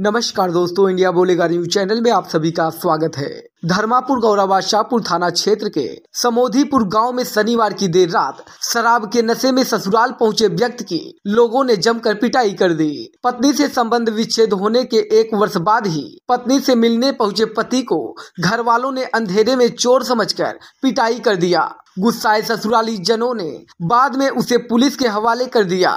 नमस्कार दोस्तों इंडिया बोलेगा न्यूज चैनल में आप सभी का स्वागत है धर्मापुर शाहपुर थाना क्षेत्र के समोधीपुर गांव में शनिवार की देर रात शराब के नशे में ससुराल पहुंचे व्यक्ति की लोगों ने जमकर पिटाई कर दी पत्नी से संबंध विच्छेद होने के एक वर्ष बाद ही पत्नी से मिलने पहुंचे पति को घर वालों ने अंधेरे में चोर समझकर पिटाई कर दिया गुस्साए ससुराली जनों ने बाद में उसे पुलिस के हवाले कर दिया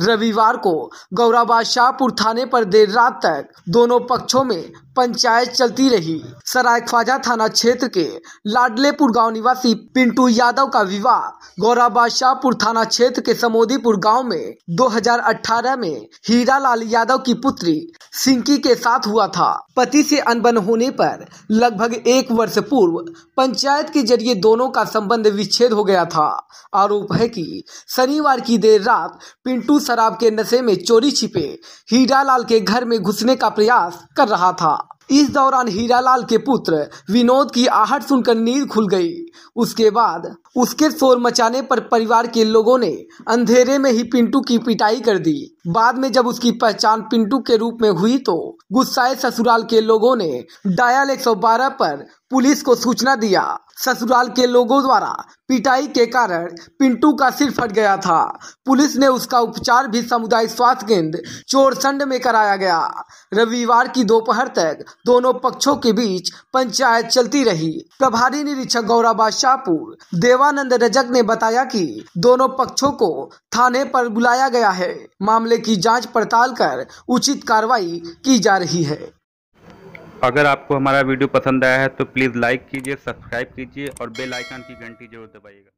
रविवार को गौराबाद शाहपुर थाने पर देर रात तक दोनों पक्षों में पंचायत चलती रही सराय बाजार थाना क्षेत्र के लाडलेपुर गांव निवासी पिंटू यादव का विवाह गौराबाद शाहपुर थाना क्षेत्र के समोदीपुर गांव में 2018 में हीरा लाल यादव की पुत्री सिंकी के साथ हुआ था पति से अनबन होने पर लगभग एक वर्ष पूर्व पंचायत के जरिए दोनों का संबंध विच्छेद हो गया था आरोप है कि शनिवार की देर रात पिंटू शराब के नशे में चोरी छिपे हीरा लाल के घर में घुसने का प्रयास कर रहा था इस दौरान हीरालाल के पुत्र विनोद की आहट सुनकर नींद खुल गई उसके बाद उसके शोर मचाने पर परिवार के लोगों ने अंधेरे में ही पिंटू की पिटाई कर दी बाद में जब उसकी पहचान पिंटू के रूप में हुई तो गुस्साए ससुराल के लोगों ने डायल 112 पर पुलिस को सूचना दिया ससुराल के लोगों द्वारा पिटाई के कारण पिंटू का सिर फट गया था पुलिस ने उसका उपचार भी समुदाय स्वास्थ्य केंद्र चोरसंड में कराया गया रविवार की दोपहर तक दोनों पक्षों के बीच पंचायत चलती रही प्रभारी निरीक्षक गौरा शाहपुर देवानंद रजक ने बताया कि दोनों पक्षों को थाने पर बुलाया गया है मामले मामले की जांच पड़ताल कर उचित कार्रवाई की जा रही है अगर आपको हमारा वीडियो पसंद आया है तो प्लीज़ लाइक कीजिए सब्सक्राइब कीजिए और बेल आइकन की घंटी जरूर दबाइएगा